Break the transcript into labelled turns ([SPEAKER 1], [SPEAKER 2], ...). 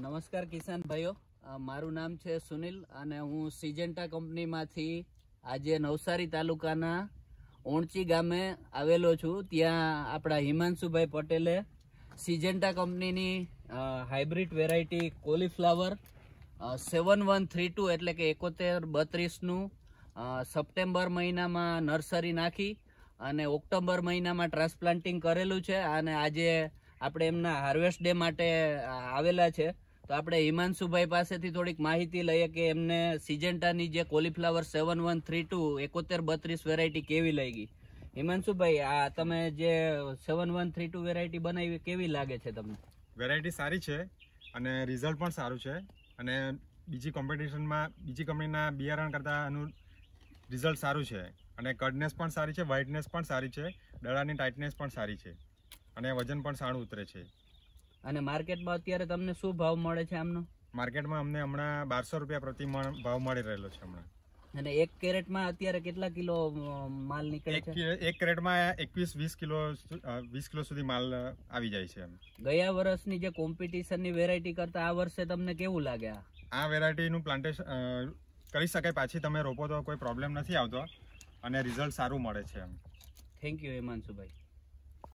[SPEAKER 1] નમસ્કાર કિસાન ભાઈઓ મારું નામ છે સુનિલ અને હું સિજેન્ટા કંપનીમાંથી આજે નવસારી તાલુકાના ઓણચી ગામે આવેલો છું ત્યાં આપણા હિમાંશુભાઈ પટેલે સિજેન્ટા કંપનીની hybrid variety cauliflower seven one three two એટલે કે એકોતેર બત્રીસનું સપ્ટેમ્બર મહિનામાં નર્સરી નાખી અને ઓક્ટોબર મહિનામાં ટ્રાન્સપ્લાન્ટિંગ કરેલું છે અને આજે આપણે એમના હાર્વેસ્ટ ડે માટે આવેલા છે તો આપણે હિમાંશુભાઈ પાસેથી થોડીક માહિતી લઈએ કે એમને સિજેન્ટાની જે cauliflower seven one three two એકોતેર બત્રીસ વેરાયટી કેવી લાગી હિમાંશુભાઈ આ તમે જે seven one three two variety બનાવી કેવી લાગે છે તમને
[SPEAKER 2] વેરાયટી સારી છે અને રિઝલ્ટ પણ સારું છે અને બીજી કોમ્પિટિશનમાં બીજી કંપનીના બિયારણ કરતાં એનું રિઝલ્ટ સારું છે અને કડનેસ પણ સારી છે વ્હાઇટનેસ પણ સારી છે દડાની ટાઇટનેસ પણ સારી છે અને વજન પણ સારું ઉતરે છે અને માર્કેટમાં અત્યારે તમને શું ભાવ મળે છે આમનો માર્કેટમાં અમને હમણાં બારસો રૂપિયા પ્રતિ ભાવ મળી રહેલો છે હમણાં
[SPEAKER 1] અને એક કેરેટમાં અત્યારે કેટલા કિલો માલ નીકળે છે
[SPEAKER 2] એક કેરેટમાં એકવીસ વીસ કિલો વીસ કિલો સુધી માલ આવી જાય છે
[SPEAKER 1] ગયા વર્ષની જે કોમ્પિટિશનની વેરાયટી કરતા આ વર્ષે તમને કેવું લાગે
[SPEAKER 2] આ વેરાયટીનું પ્લાન્ટેશન કરી શકાય પાછી તમે રોપો તો કોઈ પ્રોબ્લેમ નથી આવતો અને રિઝલ્ટ સારું મળે છે એમ થેન્ક યુ હિમાંશુભાઈ